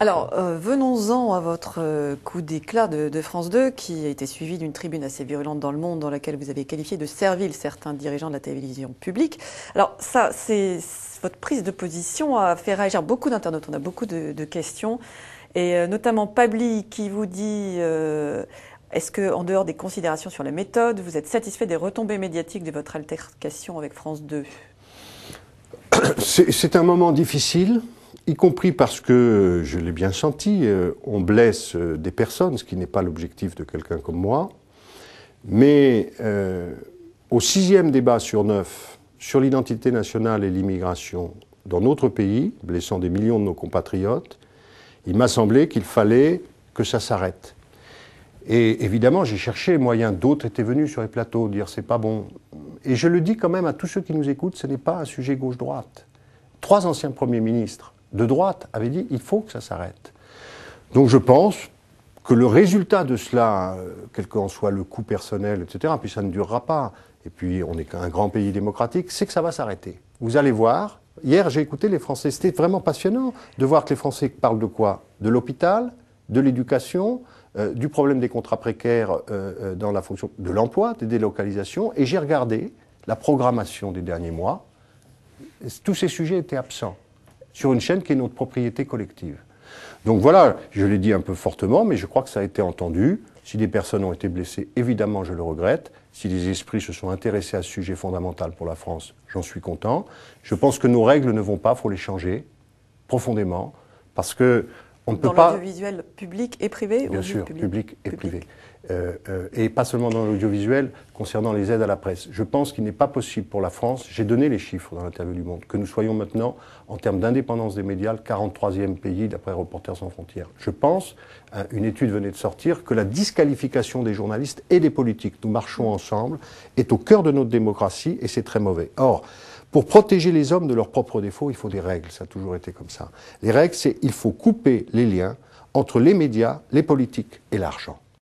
Alors, euh, venons-en à votre euh, coup d'éclat de, France 2, qui a été suivi d'une tribune assez virulente dans le monde, dans laquelle vous avez qualifié de servile certains dirigeants de la télévision publique. Alors, ça, c'est votre prise de position a fait réagir beaucoup d'internautes. On a beaucoup de, questions, et euh, notamment Pabli qui vous dit. est-ce que, en dehors des considérations sur la méthode, vous êtes satisfait des retombées médiatiques de votre altercation avec France 2 C'est un moment difficile, y compris parce que, je l'ai bien senti, euh, on blesse euh, des personnes, ce qui n'est pas l'objectif de quelqu'un comme moi. Mais euh, au sixième débat sur neuf sur l'identité nationale et l'immigration dans notre pays, blessant des millions de nos compatriotes, il m'a semblé qu'il fallait que ça s'arrête. Et évidemment, j'ai cherché moyens. D'autres étaient venus sur les plateaux dire c'est pas bon et je le dis quand même à tous ceux qui nous écoutent, ce n'est pas un sujet gauche-droite. Trois anciens premiers ministres de droite avaient dit il faut que ça s'arrête. Donc je pense que le résultat de cela, euh, quel qu'en soit le coût personnel, etc., puis ça ne durera pas, et puis on est un grand pays démocratique, c'est que ça va s'arrêter. Vous allez voir, hier j'ai écouté les Français, c'était vraiment passionnant de voir que les Français parlent de quoi De l'hôpital, de l'éducation, euh, du problème des contrats précaires euh, euh, dans la fonction de l'emploi, des délocalisations, et j'ai regardé la programmation des derniers mois. Tous ces sujets étaient absents sur une chaîne qui est notre propriété collective. Donc voilà, je l'ai dit un peu fortement, mais je crois que ça a été entendu. Si des personnes ont été blessées, évidemment, je le regrette. Si des esprits se sont intéressés à ce sujet fondamental pour la France, j'en suis content. Je pense que nos règles ne vont pas, il faut les changer profondément, parce que on peut dans pas. Dans l'audiovisuel public et privé Bien sûr, public, et privé. Euh, euh, et pas seulement dans l'audiovisuel, concernant les aides à la presse. Je pense qu'il n'est pas possible pour la France, j'ai donné les chiffres dans l'interview du Monde, que nous soyons maintenant, en termes d'indépendance des médias, le 43e pays d'après Reporters sans frontières. Je pense, euh, une étude venait de sortir, que la disqualification des journalistes et des politiques, nous marchons ensemble, est au cœur de notre démocratie et c'est très mauvais. Or, pour protéger les hommes de leurs propres défauts, il faut des règles, ça a toujours été comme ça. Les règles, c'est il faut couper les liens entre les médias, les politiques et l'argent.